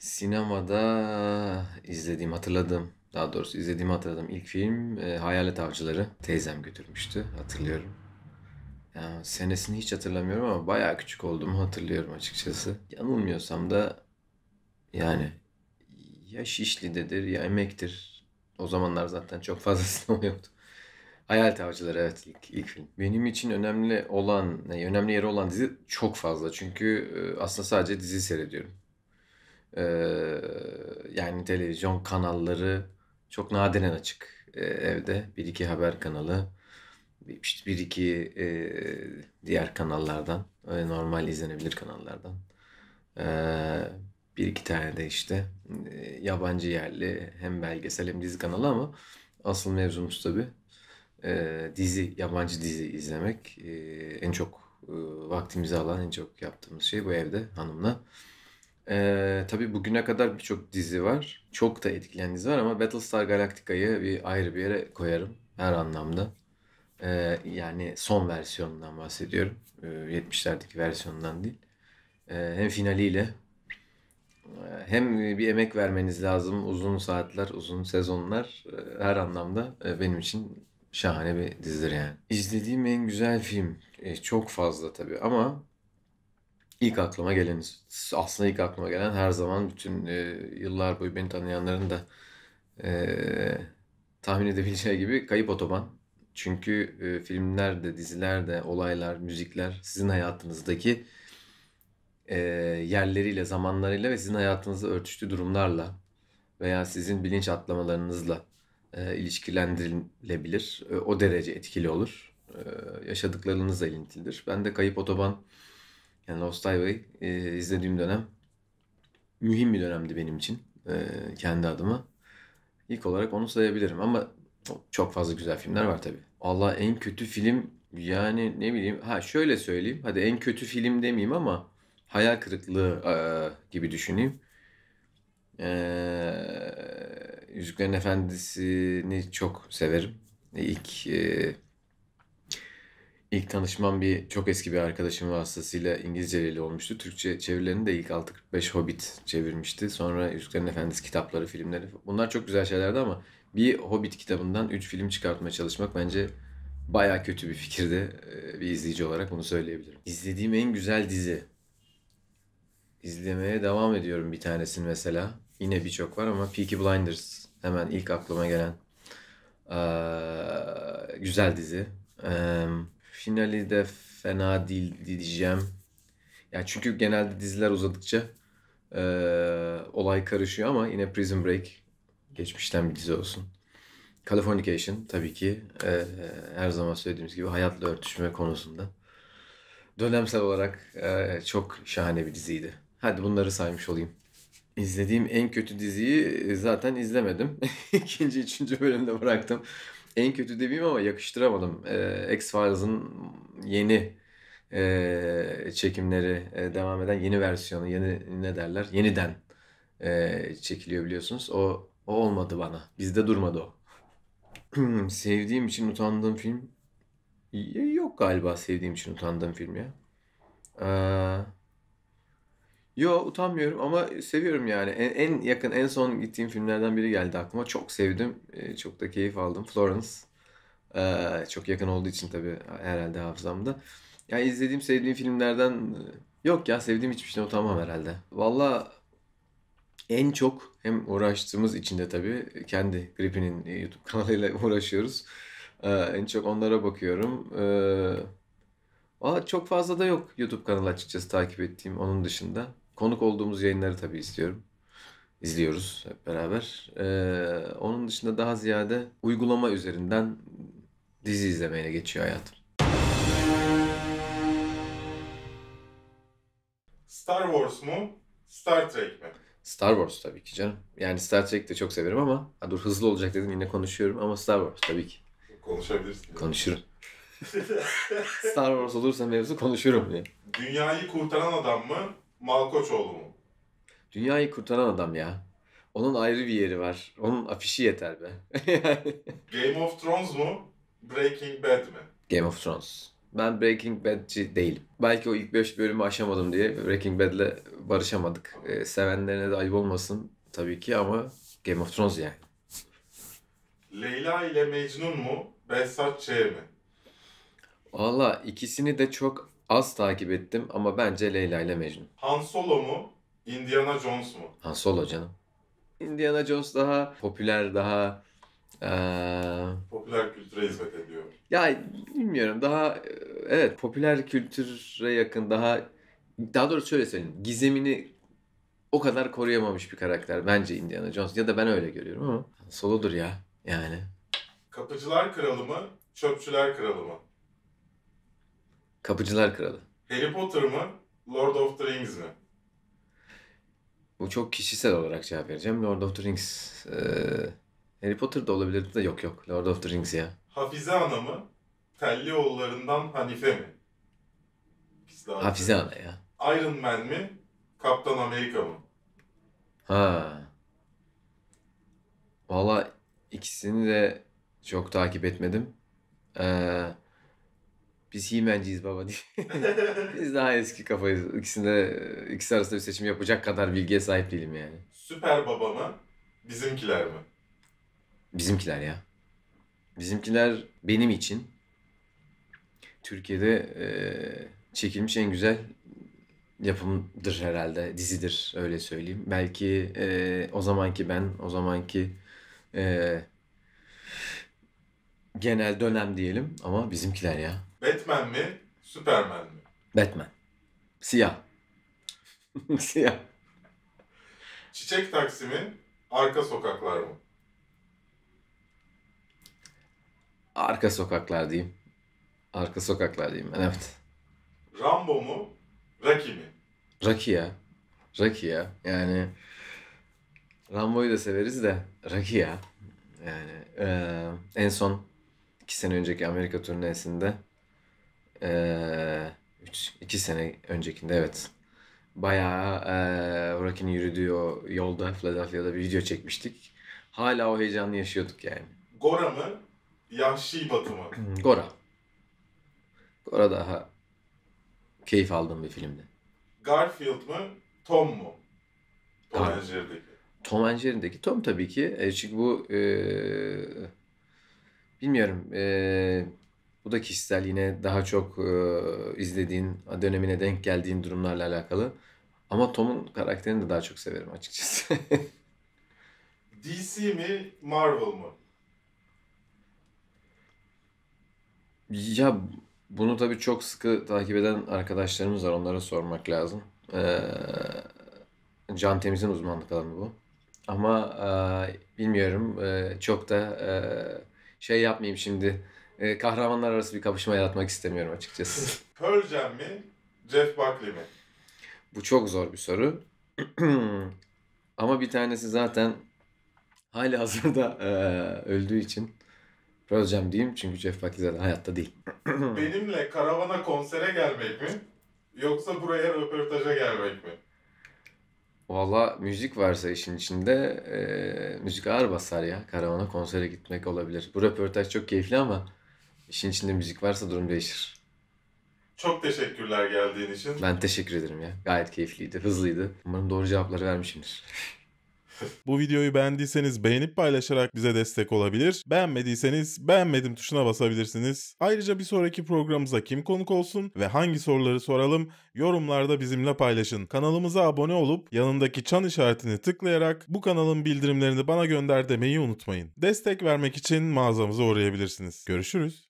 Sinemada izlediğim, hatırladım. Daha doğrusu izlediğimi hatırladım. İlk film e, Hayalet Avcıları. Teyzem götürmüştü. Hatırlıyorum. Yani senesini hiç hatırlamıyorum ama bayağı küçük olduğumu hatırlıyorum açıkçası. Yanılmıyorsam da yani ya Şişli'dedir ya Emek'tir. O zamanlar zaten çok fazla sinema yoktu. Hayalet Avcıları evet ilk, ilk film. Benim için önemli olan, önemli yeri olan dizi çok fazla. Çünkü e, aslında sadece dizi seyrediyorum. Ee, yani televizyon kanalları çok nadiren açık ee, evde. Bir iki haber kanalı, bir iki e, diğer kanallardan, e, normal izlenebilir kanallardan. Ee, bir iki tane de işte e, yabancı yerli hem belgesel hem dizi kanalı ama asıl mevzumuz tabii e, dizi, yabancı dizi izlemek e, en çok vaktimizi alan en çok yaptığımız şey bu evde hanımla. Ee, tabii bugüne kadar birçok dizi var. Çok da etkileyen dizi var ama Battlestar Galactica'yı bir ayrı bir yere koyarım her anlamda. Ee, yani son versiyonundan bahsediyorum. Ee, 70'lerdeki versiyonundan değil. Ee, hem finaliyle hem bir emek vermeniz lazım. Uzun saatler, uzun sezonlar her anlamda benim için şahane bir dizidir yani. İzlediğim en güzel film. Çok fazla tabii ama İlk aklıma gelen, aslında ilk aklıma gelen her zaman bütün e, yıllar boyu beni tanıyanların da e, tahmin edebileceği gibi Kayıp Otoban. Çünkü e, filmler de, diziler de, olaylar, müzikler sizin hayatınızdaki e, yerleriyle, zamanlarıyla ve sizin hayatınızı örtüştüğü durumlarla veya sizin bilinç atlamalarınızla e, ilişkilendirilebilir. E, o derece etkili olur. E, yaşadıklarınızla ilintilidir. Ben de Kayıp Otoban yani Lost Highway e, izlediğim dönem mühim bir dönemdi benim için. E, kendi adıma. İlk olarak onu sayabilirim ama çok fazla güzel filmler var tabii. Allah en kötü film yani ne bileyim ha şöyle söyleyeyim. Hadi en kötü film demeyeyim ama hayal kırıklığı e, gibi düşüneyim. Ee, Yüzüklerin Efendisi'ni çok severim. İlk e, İlk tanışmam bir çok eski bir arkadaşım vasıtasıyla İngilizceleriyle olmuştu. Türkçe çevirilerini de ilk 45 Hobbit çevirmişti. Sonra Yüzüklerin Efendisi kitapları, filmleri. Bunlar çok güzel şeylerdi ama bir Hobbit kitabından 3 film çıkartmaya çalışmak bence baya kötü bir fikirdi. Ee, bir izleyici olarak bunu söyleyebilirim. İzlediğim en güzel dizi. İzlemeye devam ediyorum bir tanesini mesela. Yine birçok var ama Peaky Blinders hemen ilk aklıma gelen ee, güzel dizi. Ee, finali de fena değil diyeceğim. Ya çünkü genelde diziler uzadıkça e, olay karışıyor ama yine Prison Break geçmişten bir dizi olsun. Californication tabii ki e, her zaman söylediğimiz gibi hayatla örtüşme konusunda. Dönemsel olarak e, çok şahane bir diziydi. Hadi bunları saymış olayım. İzlediğim en kötü diziyi zaten izlemedim. İkinci, üçüncü bölümde bıraktım en kötü demeyeyim ama yakıştıramadım. Ee, X-Files'ın yeni e, çekimleri e, devam eden yeni versiyonu, yeni ne derler? Yeniden e, çekiliyor biliyorsunuz. O, o olmadı bana. Bizde durmadı o. Hmm, sevdiğim için utandığım film yok galiba sevdiğim için utandığım film ya. Ee, Yo utanmıyorum ama seviyorum yani. En, en yakın en son gittiğim filmlerden biri geldi aklıma. Çok sevdim. E, çok da keyif aldım. Florence. E, çok yakın olduğu için tabii herhalde hafızamda. Yani izlediğim sevdiğim filmlerden e, yok ya sevdiğim hiçbir şeyden utanmam herhalde. Valla en çok hem uğraştığımız içinde tabii kendi Gripin'in e, YouTube kanalıyla uğraşıyoruz. Ee, en çok onlara bakıyorum. Ee, çok fazla da yok YouTube kanalı açıkçası takip ettiğim onun dışında konuk olduğumuz yayınları tabii istiyorum. İzliyoruz hep beraber. Ee, onun dışında daha ziyade uygulama üzerinden dizi izlemeye geçiyor hayatım. Star Wars mu? Star Trek mi? Star Wars tabii ki canım. Yani Star Trek de çok severim ama ha, dur hızlı olacak dedim yine konuşuyorum ama Star Wars tabii ki. Konuşabilirsin. Konuşurum. Star Wars olursa mevzu konuşurum diye. Dünyayı kurtaran adam mı? Malkoçoğlu mu? Dünyayı kurtaran adam ya. Onun ayrı bir yeri var. Onun afişi yeter be. Game of Thrones mu? Breaking Bad mi? Game of Thrones. Ben Breaking Bad'ci değilim. Belki o ilk 5 bölümü aşamadım diye Breaking Bad'le barışamadık. Ee, sevenlerine de ayıp olmasın tabii ki ama Game of Thrones yani. Leyla ile Mecnun mu? Behzat Ç mi? Valla ikisini de çok Az takip ettim ama bence Leyla ile Mecnun. Han Solo mu? Indiana Jones mu? Han Solo canım. Indiana Jones daha popüler, daha... Ee... Popüler kültüre hizmet ediyor. Ya bilmiyorum daha evet popüler kültüre yakın daha daha doğrusu şöyle söyleyeyim. Gizemini o kadar koruyamamış bir karakter bence Indiana Jones. Ya da ben öyle görüyorum ama soludur ya yani. Kapıcılar Kralı mı? Çöpçüler Kralı mı? Kapıcılar Kralı. Harry Potter mı? Lord of the Rings mi? Bu çok kişisel olarak cevap vereceğim. Lord of the Rings. Ee, Harry Potter da olabilirdi de yok yok. Lord of the Rings ya. Hafize Ana mı? Telli oğullarından Hanife mi? Hafize Ana ya. Iron Man mi? Kaptan Amerika mı? Ha. Valla ikisini de çok takip etmedim. Ee, biz Himenciyiz baba diye. Biz daha eski kafayız. İkisinde ikisi arasında bir seçim yapacak kadar bilgiye sahip değilim yani. Süper baba mı? Bizimkiler mi? Bizimkiler ya. Bizimkiler benim için Türkiye'de e, çekilmiş en güzel yapımdır herhalde. Dizidir öyle söyleyeyim. Belki e, o zamanki ben, o zamanki e, genel dönem diyelim ama bizimkiler ya. Batman mi? Superman mi? Batman. Siyah. Siyah. Çiçek Taksimi, Arka Sokaklar mı? Arka Sokaklar diyeyim. Arka Sokaklar diyeyim ben evet. Rambo mu? Rocky mi? Rocky ya. Rocky ya. Yani Rambo'yu da severiz de Rocky ya. Yani e, en son iki sene önceki Amerika turnesinde ee, üç, iki sene öncekinde evet bayağı e, Burak'ın yürüdüğü o yolda Philadelphia'da bir video çekmiştik. Hala o heyecanı yaşıyorduk yani. Gora mı? Yahşi Batı mı? Hmm, Gora. Gora daha keyif aldığım bir filmdi. Garfield mı? Tom mu? Tom Gar- Tom Jerry'deki Tom tabii ki. E, çünkü bu e, Bilmiyorum. E, bu da kişisel yine daha çok e, izlediğin dönemine denk geldiğin durumlarla alakalı. Ama Tom'un karakterini de daha çok severim açıkçası. DC mi Marvel mı? Ya bunu tabii çok sıkı takip eden arkadaşlarımız var. Onlara sormak lazım. Ee, Can Temiz'in uzmanlık alanı bu. Ama e, bilmiyorum e, çok da e, şey yapmayayım şimdi. E, kahramanlar arası bir kapışma yaratmak istemiyorum açıkçası. Pearl Jam mi? Jeff Buckley mi? Bu çok zor bir soru. Ama bir tanesi zaten hali hazırda e, öldüğü için Pearl Jam diyeyim çünkü Jeff Buckley zaten hayatta değil. Benimle karavana konsere gelmek mi? Yoksa buraya röportaja gelmek mi? Valla müzik varsa işin içinde e, müzik ağır basar ya. Karavana konsere gitmek olabilir. Bu röportaj çok keyifli ama işin içinde müzik varsa durum değişir. Çok teşekkürler geldiğin için. Ben teşekkür ederim ya. Gayet keyifliydi, hızlıydı. Umarım doğru cevapları vermişimdir. Bu videoyu beğendiyseniz beğenip paylaşarak bize destek olabilir. Beğenmediyseniz beğenmedim tuşuna basabilirsiniz. Ayrıca bir sonraki programımıza kim konuk olsun ve hangi soruları soralım yorumlarda bizimle paylaşın. Kanalımıza abone olup yanındaki çan işaretini tıklayarak bu kanalın bildirimlerini bana gönder demeyi unutmayın. Destek vermek için mağazamıza uğrayabilirsiniz. Görüşürüz.